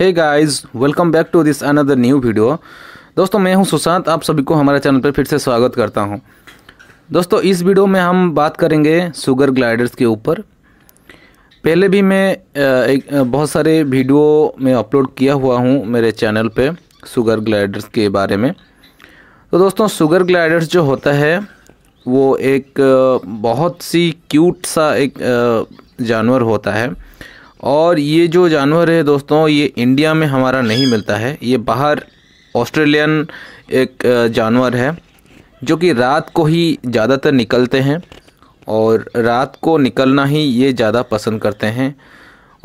hey guys welcome back to this another new video दोस्तों मैं हूं सुशांत आप सभी को हमारे चैनल पर फिर से स्वागत करता हूं दोस्तों इस वीडियो में हम बात करेंगे सुगर ग्लाइडर्स के ऊपर पहले भी मैं एक बहुत सारे वीडियो में अपलोड किया हुआ हूं मेरे चैनल पे सुगर ग्लाइडर्स के बारे में तो दोस्तों सुगर ग्लाइडर्स जो होता है वो एक बहुत सी क्यूट सा एक जानवर होता है और ये जो जानवर है दोस्तों ये इंडिया में हमारा नहीं मिलता है ये बाहर ऑस्ट्रेलियन एक जानवर है जो कि रात को ही ज़्यादातर निकलते हैं और रात को निकलना ही ये ज़्यादा पसंद करते हैं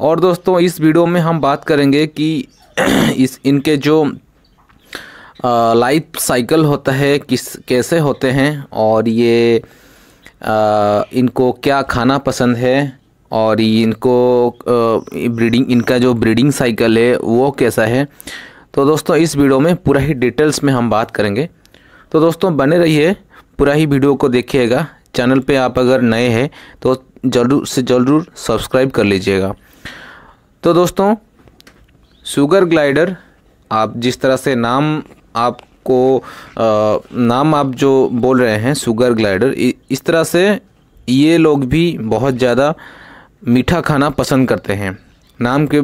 और दोस्तों इस वीडियो में हम बात करेंगे कि इस इनके जो लाइफ साइकिल होता है किस कैसे होते हैं और ये आ, इनको क्या खाना पसंद है और इनको ब्रीडिंग इनका जो ब्रीडिंग साइकिल है वो कैसा है तो दोस्तों इस वीडियो में पूरा ही डिटेल्स में हम बात करेंगे तो दोस्तों बने रहिए पूरा ही वीडियो को देखिएगा चैनल पे आप अगर नए हैं तो जरूर से जरूर सब्सक्राइब कर लीजिएगा तो दोस्तों शुगर ग्लाइडर आप जिस तरह से नाम आपको आ, नाम आप जो बोल रहे हैं शुगर ग्लाइडर इस तरह से ये लोग भी बहुत ज़्यादा मीठा खाना पसंद करते हैं नाम के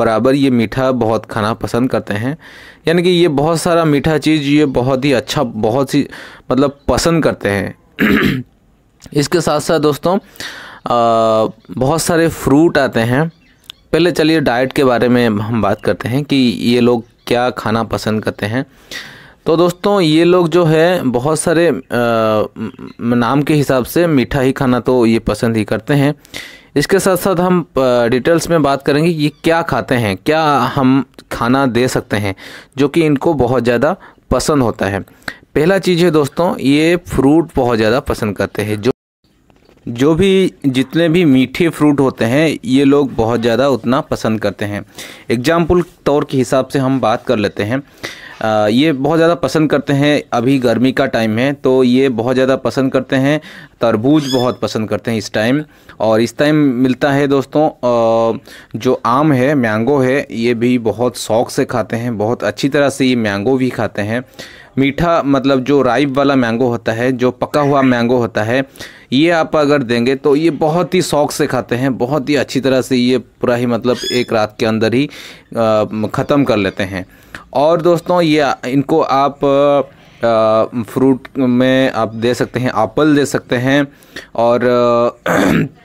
बराबर ये मीठा बहुत खाना पसंद करते हैं यानी कि ये बहुत सारा मीठा चीज़ ये बहुत ही अच्छा बहुत सी मतलब पसंद करते हैं इसके साथ साथ दोस्तों आ, बहुत सारे फ्रूट आते हैं पहले चलिए डाइट के बारे में हम बात करते हैं कि ये लोग क्या खाना पसंद करते हैं तो दोस्तों ये लोग जो है बहुत सारे आ, नाम के हिसाब से मीठा ही खाना तो ये पसंद ही करते हैं इसके साथ साथ हम डिटेल्स में बात करेंगे ये क्या खाते हैं क्या हम खाना दे सकते हैं जो कि इनको बहुत ज़्यादा पसंद होता है पहला चीज़ है दोस्तों ये फ्रूट बहुत ज़्यादा पसंद करते हैं जो जो भी जितने भी मीठे फ्रूट होते हैं ये लोग बहुत ज़्यादा उतना पसंद करते हैं एग्ज़ाम्पल तौर के हिसाब से हम बात कर लेते हैं ये बहुत ज़्यादा पसंद करते हैं अभी गर्मी का टाइम है तो ये बहुत ज़्यादा पसंद करते हैं तरबूज बहुत पसंद करते हैं इस टाइम और इस टाइम मिलता है दोस्तों जो आम है मैंगो है ये भी बहुत शौक से खाते हैं बहुत अच्छी तरह से ये मैंगो भी खाते हैं मीठा मतलब जो राइब वाला मैंगो होता है जो पका हुआ मैंगो होता है ये आप अगर देंगे तो ये बहुत ही शौक से खाते हैं बहुत ही अच्छी तरह से ये पूरा ही मतलब एक रात के अंदर ही ख़त्म कर लेते हैं और दोस्तों ये इनको आप फ्रूट में आप दे सकते हैं एप्पल दे सकते हैं और आ,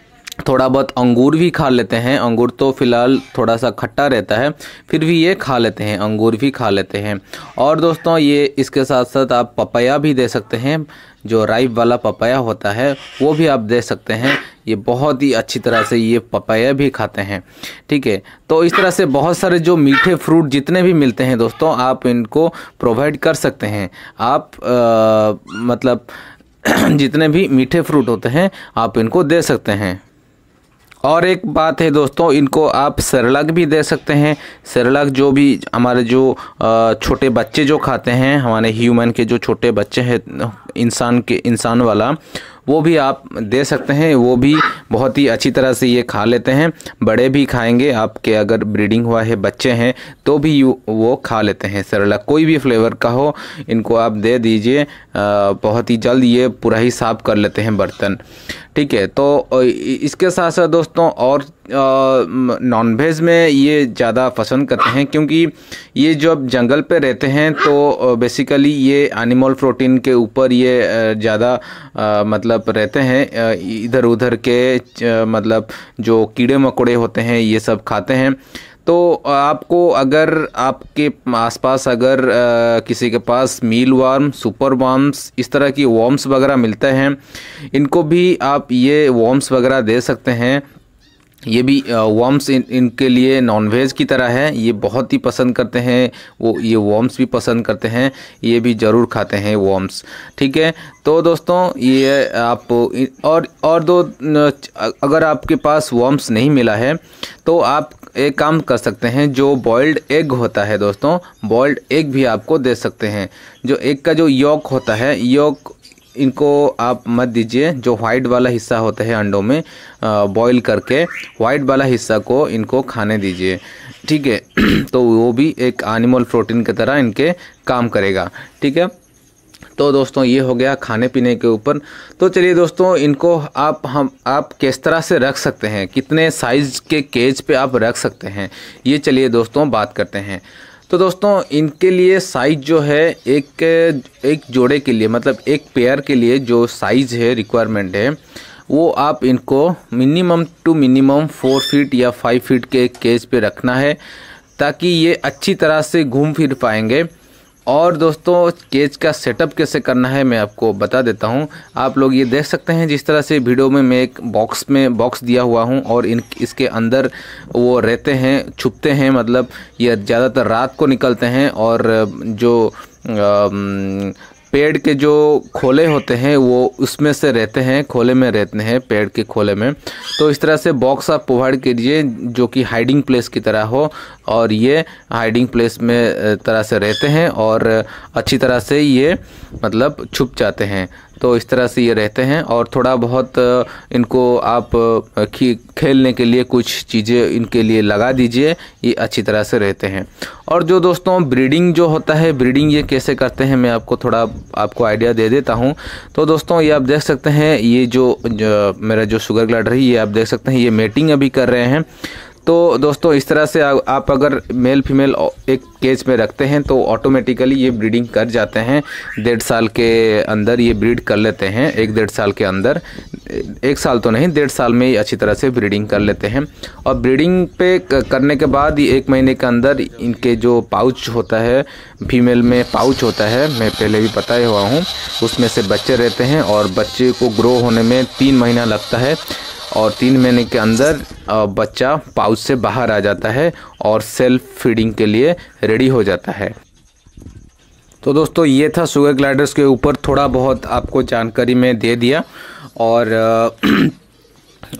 थोड़ा बहुत अंगूर भी खा लेते हैं अंगूर तो फ़िलहाल थोड़ा सा खट्टा रहता है फिर भी ये खा लेते हैं अंगूर भी खा लेते हैं और दोस्तों ये इसके साथ साथ आप पपाया भी दे सकते हैं जो राइप वाला पपाया होता है वो भी आप दे सकते हैं ये बहुत ही अच्छी तरह से ये पपाया भी खाते हैं ठीक है तो इस तरह से बहुत सारे जो मीठे फ्रूट जितने भी मिलते हैं दोस्तों आप इनको प्रोवाइड कर सकते हैं आप आ, मतलब जितने भी मीठे फ्रूट होते हैं आप इनको दे सकते हैं और एक बात है दोस्तों इनको आप सरलग भी दे सकते हैं सरलग जो भी हमारे जो छोटे बच्चे जो खाते हैं हमारे ह्यूमन के जो छोटे बच्चे हैं इंसान के इंसान वाला वो भी आप दे सकते हैं वो भी बहुत ही अच्छी तरह से ये खा लेते हैं बड़े भी खाएंगे आपके अगर ब्रीडिंग हुआ है बच्चे हैं तो भी वो खा लेते हैं सरला कोई भी फ्लेवर का हो इनको आप दे दीजिए बहुत ही जल्द ये पूरा ही साफ कर लेते हैं बर्तन ठीक है तो इसके साथ साथ दोस्तों और नॉन वेज में ये ज़्यादा पसंद करते हैं क्योंकि ये जब जंगल पे रहते हैं तो बेसिकली ये एनिमल प्रोटीन के ऊपर ये ज़्यादा मतलब रहते हैं इधर उधर के मतलब जो कीड़े मकोड़े होते हैं ये सब खाते हैं तो आपको अगर आपके आसपास अगर आ, किसी के पास मील वार्म सुपर वार्म्स इस तरह की वॉर्म्स वगैरह मिलते हैं इनको भी आप ये वॉर्म्स वगैरह दे सकते हैं ये भी वॉम्स इन इनके लिए नॉनवेज की तरह है ये बहुत ही पसंद करते हैं वो ये वॉम्स भी पसंद करते हैं ये भी ज़रूर खाते हैं वॉम्स ठीक है तो दोस्तों ये आप और और दो अगर आपके पास वॉम्स नहीं मिला है तो आप एक काम कर सकते हैं जो बॉयल्ड एग होता है दोस्तों बॉयल्ड एग भी आपको दे सकते हैं जो एग का जो योक होता है योक इनको आप मत दीजिए जो वाइट वाला हिस्सा होता है अंडों में बॉईल करके वाइट वाला हिस्सा को इनको खाने दीजिए ठीक है तो वो भी एक एनिमल प्रोटीन की तरह इनके काम करेगा ठीक है तो दोस्तों ये हो गया खाने पीने के ऊपर तो चलिए दोस्तों इनको आप हम आप किस तरह से रख सकते हैं कितने साइज़ के केज पे आप रख सकते हैं ये चलिए दोस्तों बात करते हैं तो दोस्तों इनके लिए साइज़ जो है एक एक जोड़े के लिए मतलब एक पेयर के लिए जो साइज़ है रिक्वायरमेंट है वो आप इनको minimum two minimum four feet या फाइव फीट के केज पे रखना है ताकि ये अच्छी तरह से घूम फिर पाएंगे और दोस्तों केज का सेटअप कैसे करना है मैं आपको बता देता हूं आप लोग ये देख सकते हैं जिस तरह से वीडियो में मैं एक बॉक्स में बॉक्स दिया हुआ हूं और इन इसके अंदर वो रहते हैं छुपते हैं मतलब ये ज़्यादातर रात को निकलते हैं और जो आ, पेड़ के जो खोले होते हैं वो उसमें से रहते हैं खोले में रहते हैं पेड़ के खोले में तो इस तरह से बॉक्स आप प्रोवाइड कीजिए जो कि हाइडिंग प्लेस की तरह हो और ये हाइडिंग प्लेस में तरह से रहते हैं और अच्छी तरह से ये मतलब छुप जाते हैं तो इस तरह से ये रहते हैं और थोड़ा बहुत इनको आप खेलने के लिए कुछ चीज़ें इनके लिए लगा दीजिए ये अच्छी तरह से रहते हैं और जो दोस्तों ब्रीडिंग जो होता है ब्रीडिंग ये कैसे करते हैं मैं आपको थोड़ा आपको आइडिया दे देता हूँ तो दोस्तों ये आप देख सकते हैं ये जो, जो मेरा जो शुगर ग्लाडर है ये आप देख सकते हैं ये मेटिंग अभी कर रहे हैं तो दोस्तों इस तरह से आप अगर मेल फीमेल एक केज में रखते हैं तो ऑटोमेटिकली ये ब्रीडिंग कर जाते हैं डेढ़ साल के अंदर ये ब्रीड कर लेते हैं एक डेढ़ साल के अंदर एक साल तो नहीं डेढ़ साल में ही अच्छी तरह से ब्रीडिंग कर लेते हैं और ब्रीडिंग पे करने के बाद एक महीने के अंदर इनके जो पाउच होता है फीमेल में पाउच होता है मैं पहले भी बताया हुआ हूँ उसमें से बच्चे रहते हैं और बच्चे को ग्रो होने में तीन महीना लगता है और तीन महीने के अंदर बच्चा पाउच से बाहर आ जाता है और सेल्फ फीडिंग के लिए रेडी हो जाता है तो दोस्तों ये था सुगर ग्लाइडर्स के ऊपर थोड़ा बहुत आपको जानकारी मैं दे दिया और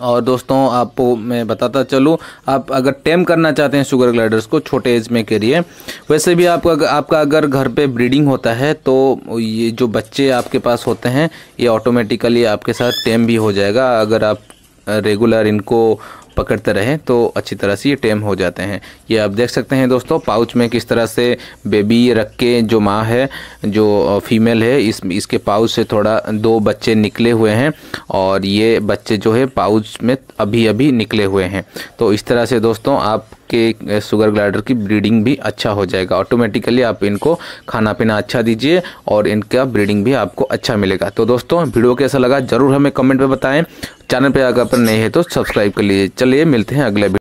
और दोस्तों आपको मैं बताता चलूँ आप अगर टेम करना चाहते हैं शुगर ग्लाइडर्स को छोटे एज में के लिए वैसे भी आपका आपका अगर घर पे ब्रीडिंग होता है तो ये जो बच्चे आपके पास होते हैं ये ऑटोमेटिकली आपके साथ टेम भी हो जाएगा अगर आप रेगुलर इनको पकड़ते रहें तो अच्छी तरह से ये टेम हो जाते हैं ये आप देख सकते हैं दोस्तों पाउच में किस तरह से बेबी रख के जो माँ है जो फीमेल है इस इसके पाउच से थोड़ा दो बच्चे निकले हुए हैं और ये बच्चे जो है पाउच में अभी अभी निकले हुए हैं तो इस तरह से दोस्तों आप के शुगर ग्लाइडर की ब्रीडिंग भी अच्छा हो जाएगा ऑटोमेटिकली आप इनको खाना पीना अच्छा दीजिए और इनका ब्रीडिंग भी आपको अच्छा मिलेगा तो दोस्तों वीडियो कैसा लगा ज़रूर हमें कमेंट में बताएं चैनल पर अगर पर नए हैं तो सब्सक्राइब कर लीजिए चलिए मिलते हैं अगले